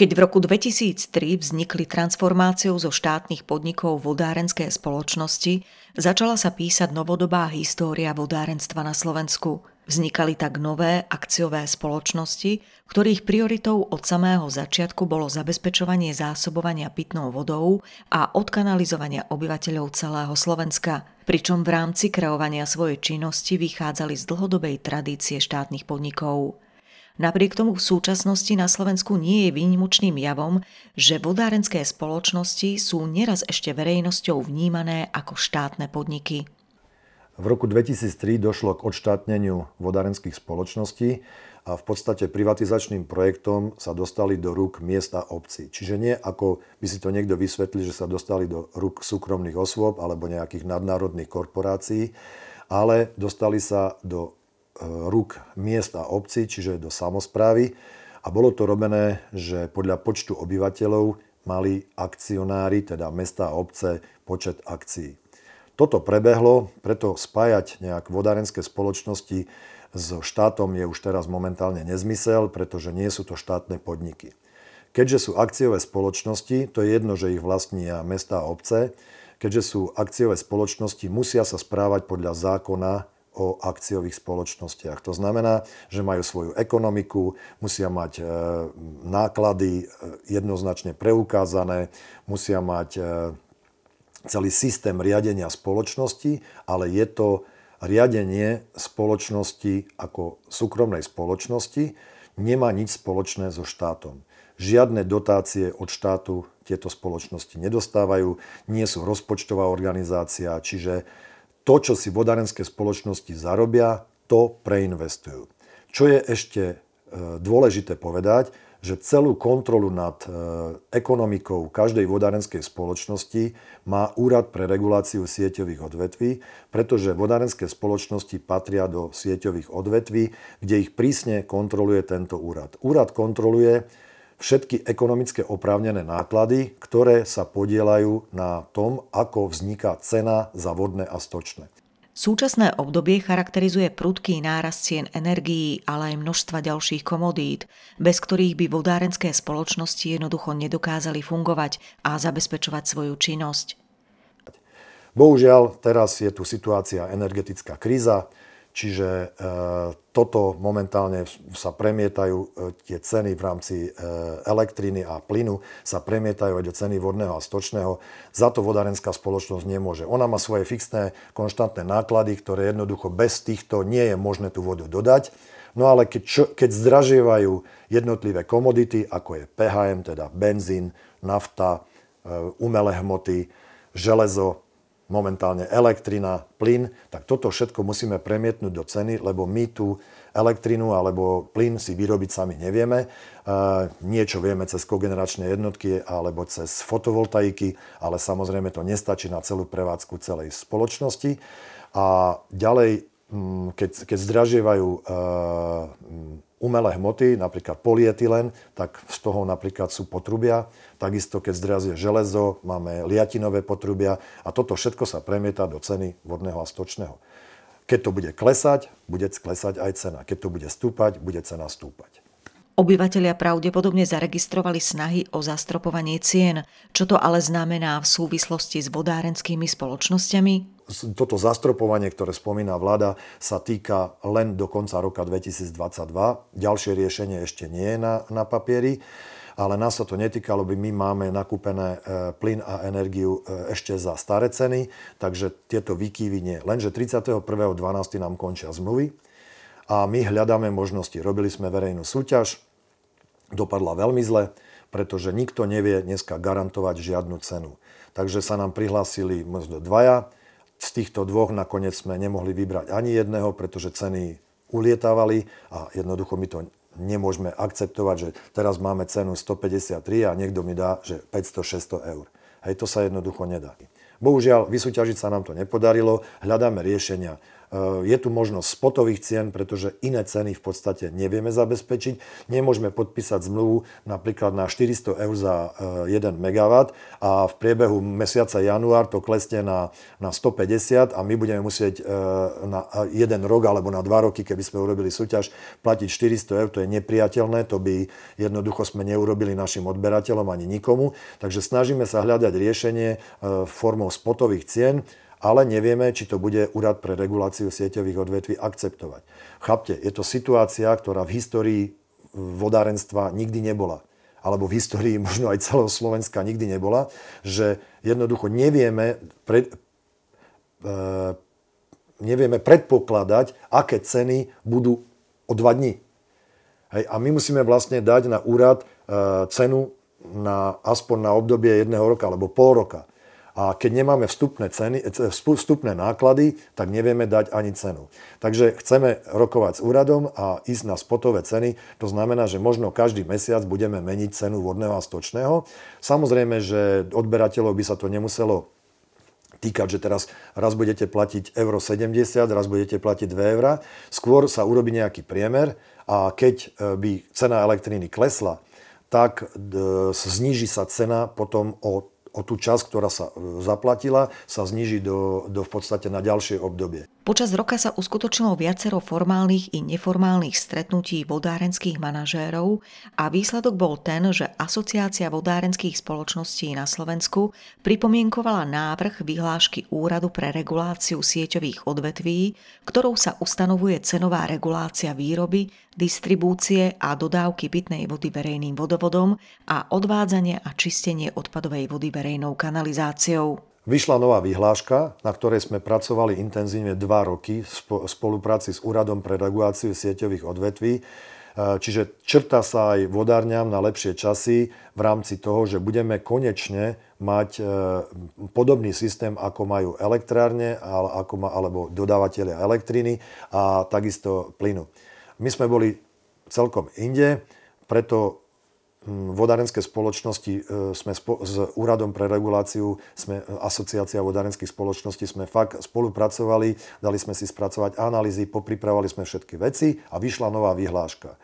Keď v roku 2003 vznikli transformáciou zo štátnych podnikov vodárenské spoločnosti, začala sa písať novodobá história vodárenstva na Slovensku. Vznikali tak nové akciové spoločnosti, ktorých prioritou od samého začiatku bolo zabezpečovanie zásobovania pitnou vodou a odkanalizovania obyvateľov celého Slovenska, pričom v rámci kreovania svojej činnosti vychádzali z dlhodobej tradície štátnych podnikov. Napriek tomu v súčasnosti na Slovensku nie je výnimočným javom, že vodárenské spoločnosti sú neraz ešte verejnosťou vnímané ako štátne podniky. V roku 2003 došlo k odštátneniu vodárenských spoločností a v podstate privatizačným projektom sa dostali do rúk miest a obcí. Čiže nie ako by si to niekto vysvetlil, že sa dostali do rúk súkromných osôb alebo nejakých nadnárodných korporácií, ale dostali sa do rúk miest a obcí, čiže do samozprávy. A bolo to robené, že podľa počtu obyvateľov mali akcionári, teda mesta a obce, počet akcií. Toto prebehlo, preto spájať nejak vodárenské spoločnosti s štátom je už teraz momentálne nezmysel, pretože nie sú to štátne podniky. Keďže sú akciové spoločnosti, to je jedno, že ich vlastnia mesta a obce, keďže sú akciové spoločnosti, musia sa správať podľa zákona o akciových spoločnostiach. To znamená, že majú svoju ekonomiku, musia mať e, náklady e, jednoznačne preukázané, musia mať e, celý systém riadenia spoločnosti, ale je to riadenie spoločnosti ako súkromnej spoločnosti, nemá nič spoločné so štátom. Žiadne dotácie od štátu tieto spoločnosti nedostávajú, nie sú rozpočtová organizácia, čiže to, čo si vodárenské spoločnosti zarobia, to preinvestujú. Čo je ešte e, dôležité povedať, že celú kontrolu nad e, ekonomikou každej vodárenskej spoločnosti má Úrad pre reguláciu sieťových odvetví, pretože vodárenské spoločnosti patria do sieťových odvetví, kde ich prísne kontroluje tento úrad. Úrad kontroluje všetky ekonomické oprávnené náklady, ktoré sa podielajú na tom, ako vzniká cena za vodné a stočné. Súčasné obdobie charakterizuje prudký nárast cien energií, ale aj množstva ďalších komodít, bez ktorých by vodárenské spoločnosti jednoducho nedokázali fungovať a zabezpečovať svoju činnosť. Bohužiaľ, teraz je tu situácia energetická kríza, Čiže e, toto momentálne sa premietajú e, tie ceny v rámci e, elektriny a plynu, sa premietajú aj do ceny vodného a stočného. Za to vodárenská spoločnosť nemôže. Ona má svoje fixné, konštantné náklady, ktoré jednoducho bez týchto nie je možné tú vodu dodať. No ale keď, čo, keď zdražievajú jednotlivé komodity, ako je PHM, teda benzín, nafta, umelé hmoty, železo, momentálne elektrina, plyn, tak toto všetko musíme premietnúť do ceny, lebo my tú elektrinu alebo plyn si vyrobiť sami nevieme. E, niečo vieme cez kogeneračné jednotky alebo cez fotovoltaiky, ale samozrejme to nestačí na celú prevádzku celej spoločnosti. A ďalej, mm, keď, keď zdražievajú e, umelé hmoty, napríklad polietylen, tak z toho napríklad sú potrubia. Takisto, keď zdrazie železo, máme liatinové potrubia a toto všetko sa premieta do ceny vodného a stočného. Keď to bude klesať, bude klesať aj cena. Keď to bude stúpať, bude cena stúpať. Obyvatelia pravdepodobne zaregistrovali snahy o zastropovanie cien. Čo to ale znamená v súvislosti s vodárenskými spoločnosťami? Toto zastropovanie, ktoré spomína vláda, sa týka len do konca roka 2022. Ďalšie riešenie ešte nie je na, na papieri ale nás sa to netýkalo, by my máme nakúpené e, plyn a energiu e, ešte za staré ceny, takže tieto výkyvy nie. Lenže 31.12. nám končia zmluvy a my hľadáme možnosti. Robili sme verejnú súťaž, dopadla veľmi zle, pretože nikto nevie dneska garantovať žiadnu cenu. Takže sa nám prihlásili možno dvaja, z týchto dvoch nakoniec sme nemohli vybrať ani jedného, pretože ceny ulietávali a jednoducho my to nemôžeme akceptovať, že teraz máme cenu 153 a niekto mi dá, že 500-600 eur. Hej, to sa jednoducho nedá. Bohužiaľ, vysúťažiť sa nám to nepodarilo, hľadáme riešenia. Eh, je tu možnosť spotových cien, pretože iné ceny v podstate nevieme zabezpečiť. Nemôžeme podpísať zmluvu napríklad na 400 eur za 1 eh, MW a v priebehu mesiaca január to klesne na, na 150 a my budeme musieť eh, na jeden rok alebo na dva roky, keby sme urobili súťaž, platiť 400 eur. To je nepriateľné, to by jednoducho sme neurobili našim odberateľom ani nikomu. Takže snažíme sa hľadať riešenie formou spotových cien ale nevieme, či to bude Úrad pre reguláciu sieťových odvetví akceptovať. Chápte, je to situácia, ktorá v histórii mm, vodárenstva nikdy nebola alebo v histórii možno aj celého Slovenska nikdy nebola, že jednoducho nevieme, pred, e, nevieme predpokladať, aké ceny budú o dva dní. Hej, a my musíme vlastne dať na úrad e, cenu na, aspoň na obdobie jedného roka alebo pol roka. A keď nemáme vstupné, ceny, eh, vstupné náklady, tak nevieme dať ani cenu. Takže chceme rokovať s úradom a ísť na spotové ceny. To znamená, že možno každý mesiac budeme meniť cenu vodného a stočného. Samozrejme, že odberateľov by sa to nemuselo týkať, že teraz raz budete platiť euro 70, raz budete platiť 2 eurá. Skôr sa urobí nejaký priemer a keď eh, by cena elektriny klesla, tak zniží sa cena potom o o tú časť, ktorá sa e, zaplatila, sa zniží do, do v podstate na ďalšie obdobie. Počas roka sa uskutočnilo viacero formálnych i neformálnych stretnutí vodárenských manažérov a výsledok bol ten, že Asociácia vodárenských spoločností na Slovensku pripomienkovala návrh vyhlášky Úradu pre reguláciu sieťových odvetví, ktorou sa ustanovuje cenová regulácia výroby, distribúcie a dodávky pitnej vody verejným vodovodom a odvádzanie a čistenie odpadovej vody verejnou kanalizáciou. Vyšla nová vyhláška, na ktorej sme pracovali intenzívne 2 roky v spolupráci s Úradom pre reguláciu sieťových odvetví. E, čiže črta sa aj vodárňam na lepšie časy v rámci toho, že budeme konečne mať e, podobný systém, ako majú elektrárne alebo dodávateľia elektriny a takisto plynu. My sme boli celkom inde, preto vodárenské spoločnosti e, sme spo- s Úradom pre reguláciu, sme e, asociácia vodárenských spoločností, sme fakt spolupracovali, dali sme si spracovať analýzy, popripravali sme všetky veci a vyšla nová vyhláška.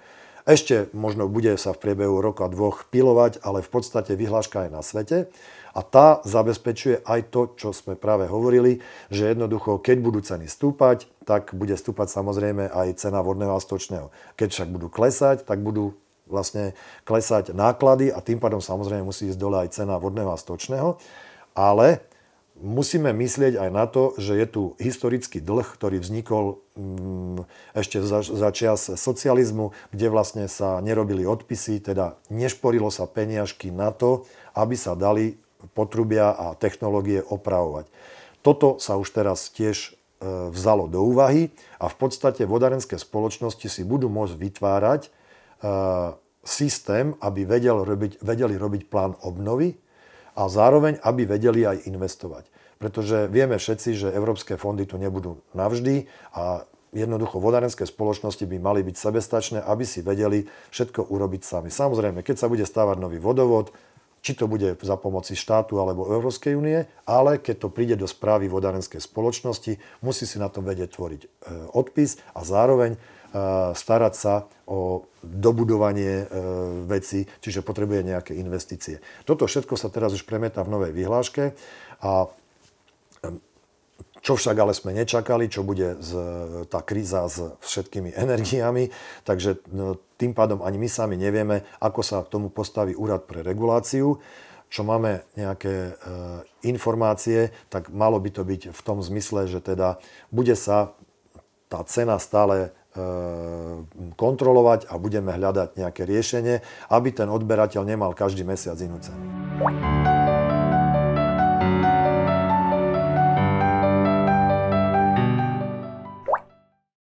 Ešte možno bude sa v priebehu roka dvoch pilovať, ale v podstate vyhláška je na svete a tá zabezpečuje aj to, čo sme práve hovorili, že jednoducho, keď budú ceny stúpať, tak bude stúpať samozrejme aj cena vodného a stočného. Keď však budú klesať, tak budú vlastne klesať náklady a tým pádom samozrejme musí ísť dole aj cena vodného a stočného. Ale musíme myslieť aj na to, že je tu historický dlh, ktorý vznikol mm, ešte za, čas socializmu, kde vlastne sa nerobili odpisy, teda nešporilo sa peniažky na to, aby sa dali potrubia a technológie opravovať. Toto sa už teraz tiež e, vzalo do úvahy a v podstate vodárenské spoločnosti si budú môcť vytvárať Eh, systém, aby vedel robiť, vedeli robiť plán obnovy a zároveň, aby vedeli aj investovať. Pretože vieme všetci, že európske fondy tu nebudú navždy a jednoducho vodárenské spoločnosti by mali byť sebestačné, aby si vedeli všetko urobiť sami. Samozrejme, keď sa bude stávať nový vodovod, či to bude za pomoci štátu alebo Európskej únie, ale keď to príde do správy vodárenskej spoločnosti, musí si na tom vedieť tvoriť eh, odpis a zároveň starať sa o dobudovanie e, veci, čiže potrebuje nejaké investície. Toto všetko sa teraz už premieta v novej vyhláške a e, čo však ale sme nečakali, čo bude z, e, tá kríza s všetkými energiami, takže no, tým pádom ani my sami nevieme, ako sa k tomu postaví úrad pre reguláciu čo máme nejaké e, informácie, tak malo by to byť v tom zmysle, že teda bude sa tá cena stále Ehm, kontrolovať a budeme hľadať nejaké riešenie, aby ten odberateľ nemal každý mesiac inú cenu.